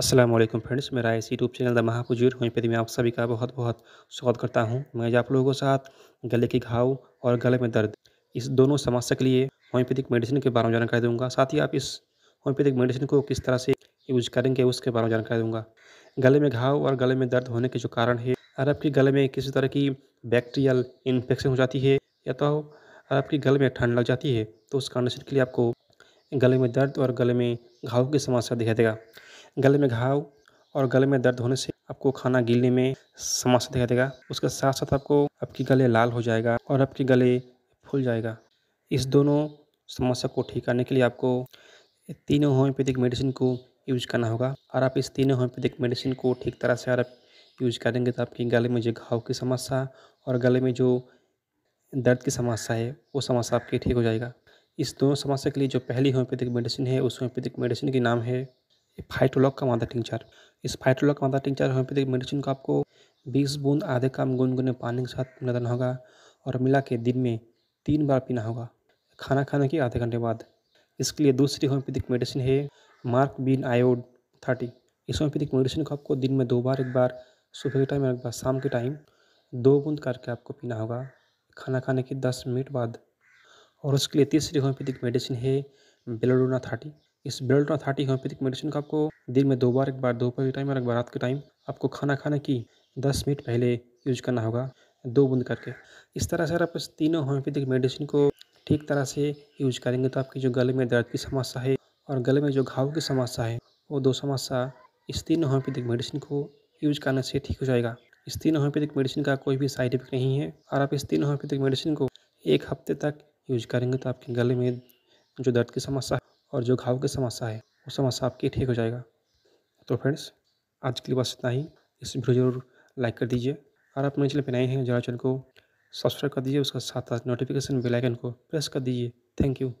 Aslam friends मेरा इस YouTube channel the महापुजूर होम्योपैथी में आप सभी का बहुत बहुत स्वागत करता हूं मैं आज आप लोगों के साथ गले के घाव और गले में दर्द इस दोनों समस्या के लिए होम्योपैथिक मेडिसिन के बारे में जानकारी दूंगा साथ ही आप इस होम्योपैथिक मेडिसिन को किस तरह से यूज करेंगे उसके बारे में जानकारी दूंगा गले में घाव और गले में दर्द होने के जो कारण है अगर आपके गले में किसी तरह की बैक्टीरियल इन्फेक्शन हो जाती है या तो अगर आपके गले में ठंड लग जाती है तो उस कंडीशन के लिए आपको गले में दर्द और गले में घाव की समस्या दिखाई देगा गले में घाव और गले में दर्द होने से आपको खाना गिलने में समस्या दिखाई देगा उसके साथ साथ आपको आपकी गले लाल हो जाएगा और आपके गले फूल जाएगा इस दोनों समस्या को ठीक करने के लिए आपको तीनों होम्योपैथिक मेडिसिन को यूज करना होगा और आप इस तीनों होम्योपैथिक मेडिसिन को ठीक तरह से अगर यूज करेंगे तो आपके गले में जो घाव की समस्या और गले में जो दर्द की समस्या है वो समस्या आपकी ठीक हो जाएगा इस दोनों समस्या के लिए जो पहली होम्योपैथिक मेडिसिन है उस होम्योपैथिक मेडिसिन के नाम है फाइटोलॉग का मादा टिंचर इस फाइटोलॉग का मादा टिंचर होम्योपैथिक मेडिसिन को आपको बीस बूंद आधे काम गुनगुने पानी के साथ देना होगा और मिला के दिन में तीन बार पीना होगा खाना खाने के आधे घंटे बाद इसके लिए दूसरी होम्योपैथिक मेडिसिन है मार्क बीन आयोड थर्टी इस होम्योपैथिक मेडिसिन को आपको दिन में दो बार एक बार सुबह के टाइम और एक बार शाम के टाइम दो बूंद करके आपको पीना होगा खाना खाने के दस मिनट बाद और उसके लिए तीसरी होम्योपैथिक मेडिसिन है बेलोडोना थर्टी इस बेल्ट और थर्टी होम्योपैथिक मेडिसिन का आपको दिन में दो बार एक बार दोपहर के टाइम और एक बार रात के टाइम आपको खाना खाने की दस मिनट पहले यूज करना होगा दो बूंद करके इस तरह से आप इस तीनों होम्योपैथिक मेडिसिन को ठीक तरह से यूज करेंगे तो आपकी जो गले में दर्द की समस्या है और गले में जो घाव की समस्या है वो दो समस्या इस तीनों होम्योपैथिक मेडिसिन को यूज करने से ठीक हो जाएगा इस तीनों होम्योपैथिक मेडिसिन का कोई भी साइड इफेक्ट नहीं है और आप इस तीनों होम्योपैथिक मेडिसिन को एक हफ्ते तक यूज करेंगे तो आपके गले में जो दर्द की समस्या है और जो घाव की समस्या है वो समस्या आपकी ठीक हो जाएगा तो फ्रेंड्स आज के लिए बस इतना ही इस वीडियो जरूर लाइक कर दीजिए और आप मेरे चैनल पर नए हैं जरा चैनल को सब्सक्राइब कर दीजिए उसके साथ साथ नोटिफिकेशन बेल आइकन को प्रेस कर दीजिए थैंक यू